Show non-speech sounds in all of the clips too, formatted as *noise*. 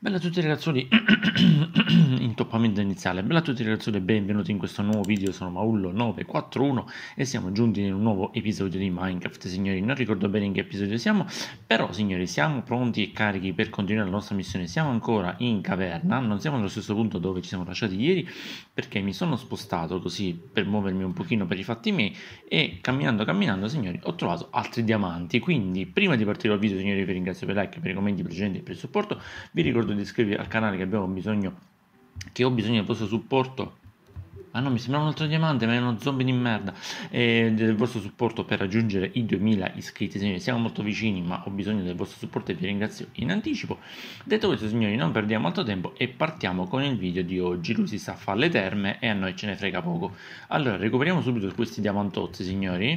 Bella a tutti ragazzuoli, *coughs* intoppamento iniziale, bella a tutti ragazzuoli e benvenuti in questo nuovo video, sono Maullo941 e siamo giunti in un nuovo episodio di Minecraft signori, non ricordo bene in che episodio siamo, però signori siamo pronti e carichi per continuare la nostra missione, siamo ancora in caverna, non siamo nello stesso punto dove ci siamo lasciati ieri perché mi sono spostato così per muovermi un pochino per i fatti miei e camminando camminando signori ho trovato altri diamanti, quindi prima di partire al video signori vi ringrazio per i like, per i commenti precedenti e per il supporto, vi ricordo ricordo di iscrivervi al canale che abbiamo bisogno, che ho bisogno del vostro supporto Ah no, mi sembra un altro diamante, ma è uno zombie di merda. E eh, del vostro supporto per raggiungere i 2000 iscritti, signori. Siamo molto vicini, ma ho bisogno del vostro supporto e vi ringrazio in anticipo. Detto questo, signori, non perdiamo altro tempo e partiamo con il video di oggi. Lui si sta a fare le terme e a noi ce ne frega poco. Allora, recuperiamo subito questi diamantozzi, signori.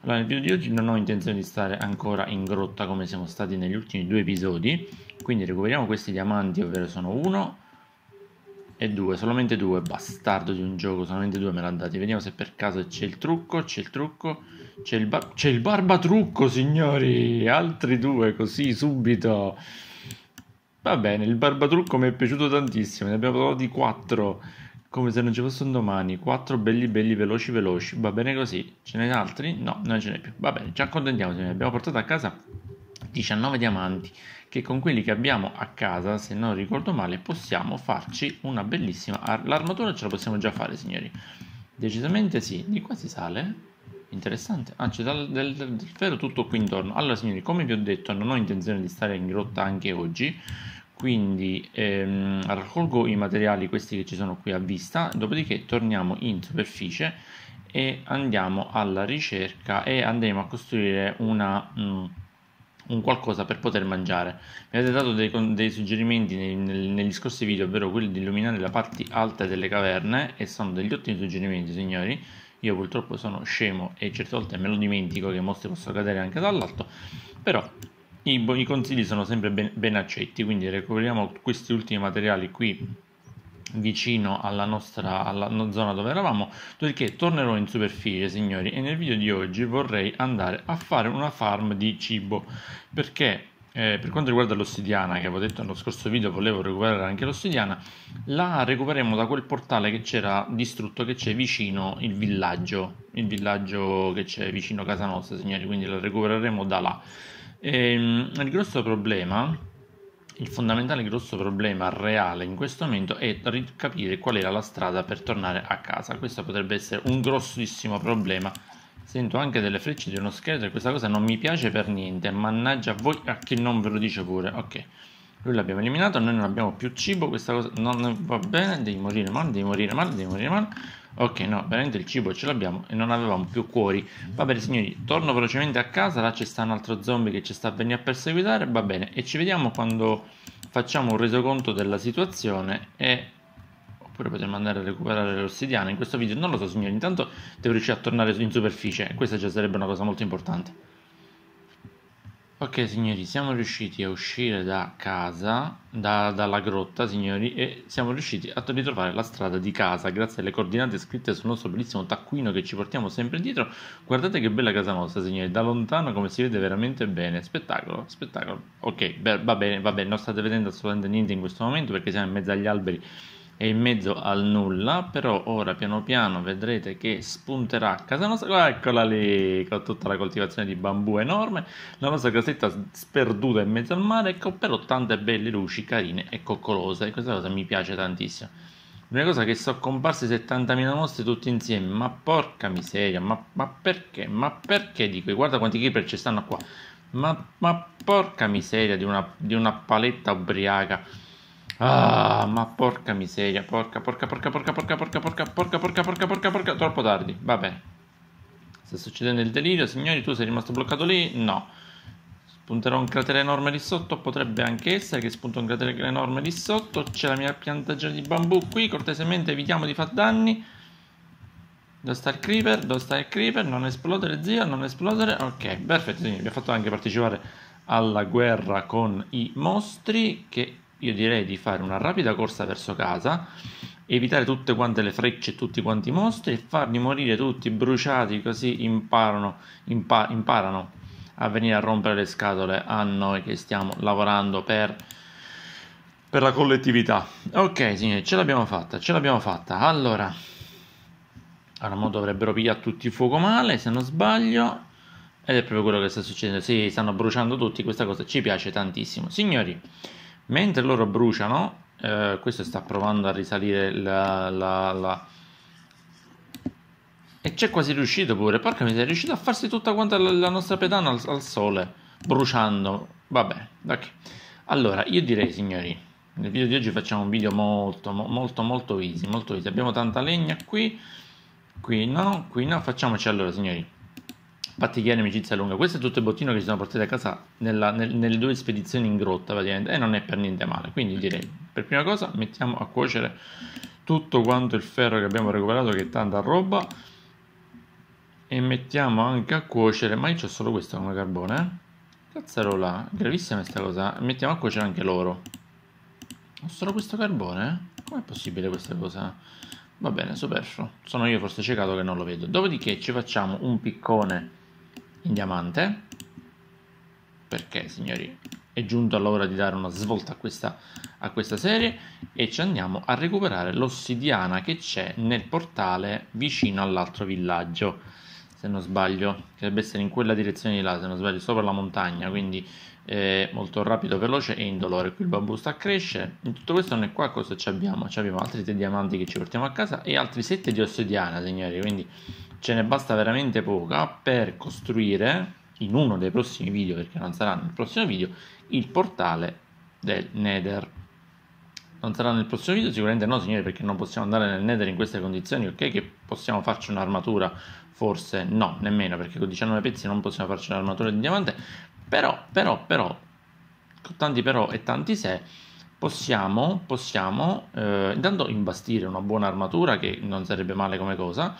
Allora, nel video di oggi non ho intenzione di stare ancora in grotta come siamo stati negli ultimi due episodi quindi recuperiamo questi diamanti ovvero sono 1 e 2 solamente 2 bastardo di un gioco solamente 2 me l'ha dati vediamo se per caso c'è il trucco c'è il trucco c'è il, bar il barbatrucco signori altri due così subito va bene il barbatrucco mi è piaciuto tantissimo ne abbiamo trovato di 4 come se non ci fossero domani 4 belli belli veloci veloci va bene così ce n'è altri? no non ce n'è più va bene ci accontentiamo se ne abbiamo portato a casa 19 diamanti che con quelli che abbiamo a casa, se non ricordo male, possiamo farci una bellissima... L'armatura ce la possiamo già fare, signori. Decisamente sì. Di qua si sale? Interessante. Ah, c'è del, del, del ferro tutto qui intorno. Allora, signori, come vi ho detto, non ho intenzione di stare in grotta anche oggi quindi ehm, raccolgo i materiali questi che ci sono qui a vista dopodiché torniamo in superficie e andiamo alla ricerca e andremo a costruire una mh, mm, un qualcosa per poter mangiare. Mi avete dato dei, dei suggerimenti nei, nei, negli scorsi video, ovvero quelli di illuminare la parte alta delle caverne e sono degli ottimi suggerimenti, signori. Io purtroppo sono scemo e certe volte me lo dimentico che mostri possono cadere anche dall'alto, però i, i, consigli sono sempre ben, ben accetti, quindi recuperiamo questi ultimi materiali qui vicino alla nostra alla zona dove eravamo dopodiché tornerò in superficie signori e nel video di oggi vorrei andare a fare una farm di cibo perché eh, per quanto riguarda l'ossidiana che avevo detto nello scorso video volevo recuperare anche l'ossidiana la recupereremo da quel portale che c'era distrutto che c'è vicino il villaggio il villaggio che c'è vicino casa nostra signori quindi la recupereremo da là e, ehm, il grosso problema il fondamentale grosso problema reale in questo momento è capire qual era la strada per tornare a casa. Questo potrebbe essere un grossissimo problema. Sento anche delle frecce di uno scheletro e questa cosa non mi piace per niente. Mannaggia a voi a chi non ve lo dice pure. Ok. Lui l'abbiamo eliminato, noi non abbiamo più cibo, questa cosa non va bene, devi morire male, devi morire male, devi morire male. Ok, no, veramente il cibo ce l'abbiamo e non avevamo più cuori. Va bene, signori, torno velocemente a casa. Là c'è sta un altro zombie che ci sta venendo a perseguitare. Va bene, e ci vediamo quando facciamo un resoconto della situazione. E oppure potremmo andare a recuperare l'ossidiana in questo video. Non lo so, signori. Intanto devo riuscire a tornare in superficie. Questa già sarebbe una cosa molto importante. Ok signori, siamo riusciti a uscire da casa, da, dalla grotta signori, e siamo riusciti a ritrovare la strada di casa grazie alle coordinate scritte sul nostro bellissimo taccuino che ci portiamo sempre dietro. Guardate che bella casa nostra signori, da lontano come si vede veramente bene, spettacolo, spettacolo. Ok, beh, va bene, va bene, non state vedendo assolutamente niente in questo momento perché siamo in mezzo agli alberi è in mezzo al nulla, però ora piano piano vedrete che spunterà a casa nostra, eccola lì, con tutta la coltivazione di bambù enorme, la nostra casetta sperduta in mezzo al mare, ecco, però tante belle luci carine e coccolose, e questa cosa mi piace tantissimo. L'unica cosa è che sono comparsi 70.000 mostri tutti insieme, ma porca miseria, ma, ma perché, ma perché dico, guarda quanti creeper ci stanno qua, ma, ma porca miseria di una, di una paletta ubriaca. Ah, ma porca miseria, porca, porca, porca, porca, porca, porca, porca, porca, porca, porca, porca, porca, troppo tardi, va bene. Sta succedendo il delirio, signori, tu sei rimasto bloccato lì? No. Spunterò un cratere enorme lì sotto, potrebbe anche essere che spunto un cratere enorme lì sotto, c'è la mia piantagione di bambù qui, cortesemente evitiamo di far danni. Dove sta il creeper? Dove sta il creeper? Non esplodere, zio, non esplodere. Ok, perfetto, signori, vi ho fatto anche partecipare alla guerra con i mostri che io direi di fare una rapida corsa verso casa, evitare tutte quante le frecce e tutti quanti i mostri e farli morire tutti bruciati così imparano, impa- imparano a venire a rompere le scatole a noi che stiamo lavorando per, per la collettività. Ok signori, ce l'abbiamo fatta, ce l'abbiamo fatta. Allora, ora mo dovrebbero pigliare tutti fuoco male se non sbaglio. Ed è proprio quello che sta succedendo. Sì, stanno bruciando tutti, questa cosa ci piace tantissimo. Signori, mentre loro bruciano eh, questo sta provando a risalire la, la, la... e c'è quasi riuscito pure porca miseria è riuscito a farsi tutta quanta la, la nostra pedana al, al, sole bruciando vabbè ok allora io direi signori nel video di oggi facciamo un video molto molto molto easy molto easy abbiamo tanta legna qui qui no qui no facciamoci allora signori pattigliare amicizia lunga. Questo è tutto il bottino che ci sono portati a casa nella, nel, nelle due spedizioni in grotta, praticamente, e non è per niente male. Quindi direi, per prima cosa, mettiamo a cuocere tutto quanto il ferro che abbiamo recuperato, che è tanta roba, e mettiamo anche a cuocere, ma io ho solo questo come carbone, eh? Cazzarola, gravissima questa cosa. Mettiamo a cuocere anche l'oro. Ho solo questo carbone? Eh? Com'è possibile questa cosa? Va bene, superfluo. Sono io forse ciecato che non lo vedo. Dopodiché ci facciamo un piccone in diamante perché signori è giunto l'ora di dare una svolta a questa, a questa serie e ci andiamo a recuperare l'ossidiana che c'è nel portale vicino all'altro villaggio se non sbaglio dovrebbe essere in quella direzione di là se non sbaglio sopra la montagna quindi eh, molto rapido, veloce e indolore qui il bambù sta a crescere in tutto questo noi qua cosa ci abbiamo? Ci abbiamo altri 3 diamanti che ci portiamo a casa e altri 7 di ossidiana signori quindi ce ne basta veramente poca per costruire in uno dei prossimi video, perché non sarà nel prossimo video, il portale del Nether. Non sarà nel prossimo video? Sicuramente no, signori, perché non possiamo andare nel Nether in queste condizioni, ok? Che possiamo farci un'armatura? Forse no, nemmeno, perché con 19 pezzi non possiamo farci un'armatura di diamante, però, però, però, con tanti però e tanti se, possiamo, possiamo eh, intanto imbastire una buona armatura, che non sarebbe male come cosa,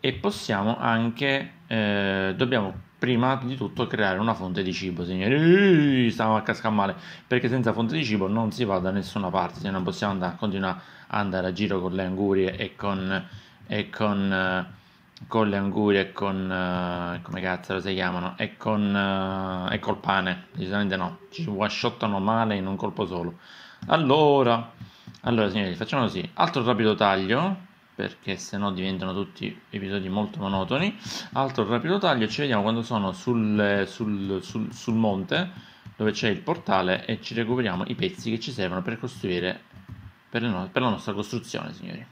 e possiamo anche, eh, dobbiamo prima di tutto creare una fonte di cibo, signori, stiamo a cascare male, perché senza fonte di cibo non si va da nessuna parte, se non possiamo andare, continuare a andare a giro con le angurie e con, e con, eh, con le angurie e con, eh, come cazzo lo si chiamano, e con, eh, e col pane, decisamente no, ci washottano male in un colpo solo. Allora, allora signori, facciamo così, altro rapido taglio, perché sennò diventano tutti episodi molto monotoni. Altro rapido taglio, ci vediamo quando sono sul, sul, sul, sul monte dove c'è il portale e ci recuperiamo i pezzi che ci servono per costruire per, no- per la nostra costruzione, signori.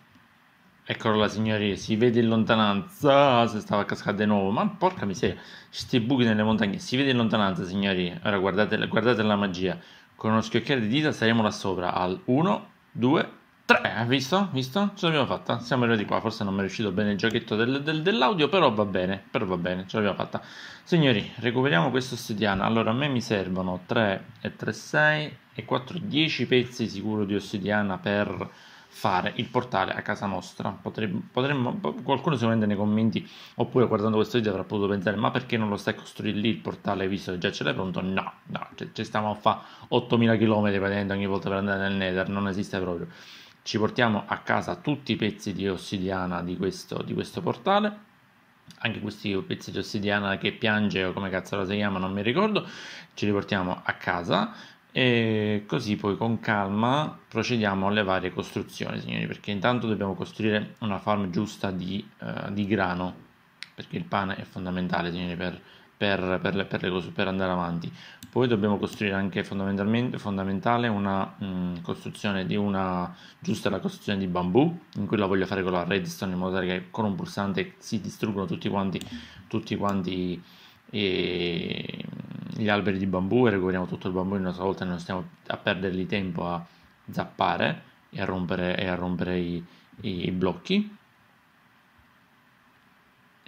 Eccolo là, signori, si vede in lontananza, se stava a cascare di nuovo, ma porca miseria, questi buchi nelle montagne, si vede in lontananza, signori. Ora guardate, guardate la magia, con uno schiocchiare di dita saremo là sopra al 1, 2, 3. 3, eh, visto? Visto? Ce l'abbiamo fatta. Siamo arrivati qua. Forse non mi è riuscito bene il giochetto del, del, dell'audio, però va bene. Però va bene, ce l'abbiamo fatta. Signori, recuperiamo questo ossidiana. Allora, a me mi servono 3 e 3, 6 e 4, 10 pezzi sicuro di ossidiana per fare il portale a casa nostra. Potremmo, potremmo, qualcuno sicuramente nei commenti, oppure guardando questo video, avrà potuto pensare: ma perché non lo stai costruendo lì il portale visto che già ce l'hai pronto? No, no, ci stiamo a fare 8000 km praticamente ogni volta per andare nel Nether, non esiste proprio ci portiamo a casa tutti i pezzi di ossidiana di questo, di questo portale anche questi pezzi di ossidiana che piange o come cazzo la si chiama non mi ricordo ce li portiamo a casa e così poi con calma procediamo alle varie costruzioni signori perché intanto dobbiamo costruire una farm giusta di, uh, di grano perché il pane è fondamentale signori per per, per, per, le cose, per andare avanti. Poi dobbiamo costruire anche fondamentalmente fondamentale una mh, mm, costruzione di una giusta la costruzione di bambù, in cui la voglio fare con la redstone in modo tale che con un pulsante si distruggono tutti quanti, tutti quanti e, mm, gli alberi di bambù e recuperiamo tutto il bambù in una sola volta e non stiamo a perderli tempo a zappare e a rompere, e a rompere i, i blocchi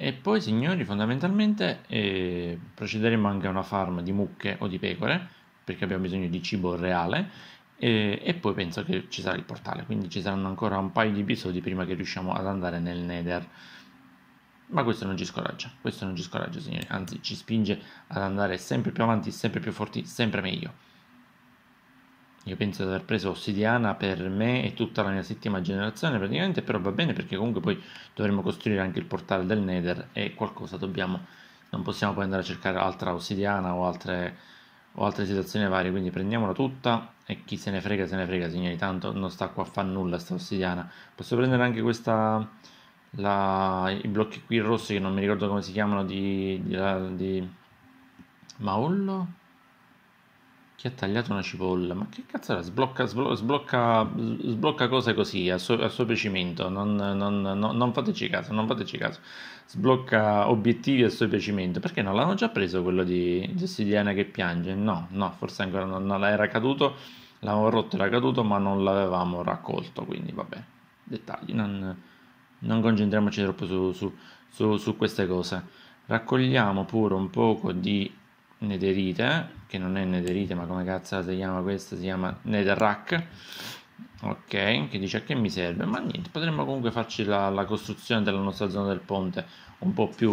e poi signori fondamentalmente eh, procederemo anche a una farm di mucche o di pecore perché abbiamo bisogno di cibo reale e, e, poi penso che ci sarà il portale, quindi ci saranno ancora un paio di episodi prima che riusciamo ad andare nel nether. Ma questo non ci scoraggia, questo non ci scoraggia signori, anzi ci spinge ad andare sempre più avanti, sempre più forti, sempre meglio io penso di aver preso Obsidiana per me e tutta la mia settima generazione praticamente, però va bene perché comunque poi dovremo costruire anche il portale del Nether e qualcosa dobbiamo, non possiamo poi andare a cercare altra ossidiana o altre, o altre situazioni varie, quindi prendiamola tutta e chi se ne frega se ne frega signori, tanto non sta qua a fare nulla sta Obsidiana. Posso prendere anche questa, la, i blocchi qui rossi che non mi ricordo come si chiamano di, di, di Maullo? Chi ha tagliato una cipolla? Ma che cazzo era? Sblocca, sblocca, sblocca cose così a suo, a suo piacimento. Non, non, non, non, fateci caso, non fateci caso. Sblocca obiettivi a suo piacimento. Perché non l'hanno già preso quello di, di che piange? No, no, forse ancora non, non era caduto. L'avevo rotto, era caduto, ma non l'avevamo raccolto. Quindi vabbè, dettagli. Non, concentriamoci troppo su, su, su, su queste cose. Raccogliamo pure un poco di nederite che non è Netherite, ma come cazzo si chiama questa si chiama netherrack ok che dice a che mi serve ma niente potremmo comunque farci la, la costruzione della nostra zona del ponte un po' più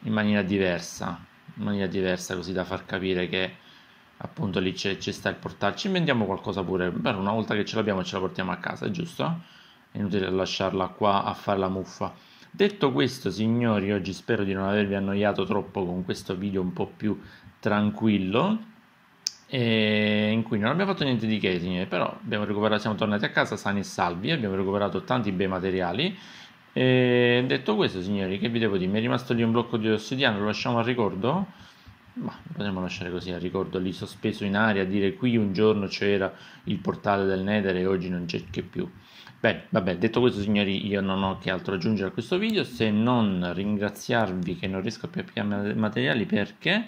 in maniera diversa in maniera diversa così da far capire che appunto lì c'è, c'è sta il portale ci inventiamo qualcosa pure però una volta che ce l'abbiamo ce la portiamo a casa giusto? è inutile lasciarla qua a fare la muffa Detto questo, signori, oggi spero di non avervi annoiato troppo con questo video un po' più tranquillo, eh, in cui non abbiamo fatto niente di che, signori, però siamo tornati a casa sani e salvi, abbiamo recuperato tanti bei materiali. Eh, detto questo, signori, che vi devo dire? Mi è rimasto lì un blocco di ossidiano, lo lasciamo al ricordo? Ma potremmo lasciare così al eh, ricordo lì sospeso in aria, dire qui un giorno c'era il portale del Nether e oggi non c'è che più. Bene, vabbè, detto questo signori io non ho che altro da aggiungere a questo video se non ringraziarvi che non riesco più a pigliare materiali perché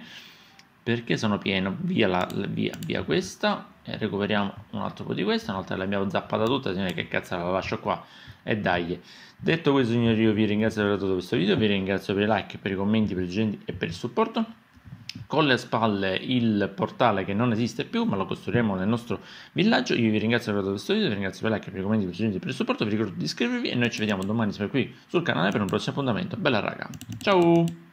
perché sono pieno, via, la, via, via questa e eh, recuperiamo un altro po' di questa, un'altra l'abbiamo zappata tutta, signori che cazzo la lascio qua e dai. Detto questo signori io vi ringrazio per aver guardato questo video, vi ringrazio per i like, per i commenti, per i suggerimenti e per il supporto con le spalle il portale che non esiste più, ma lo costruiremo nel nostro villaggio. Io vi ringrazio per questo video, vi ringrazio per like, per i commenti, per per il supporto, vi ricordo di iscrivervi e noi ci vediamo domani sempre qui sul canale per un prossimo appuntamento. Bella raga, ciao!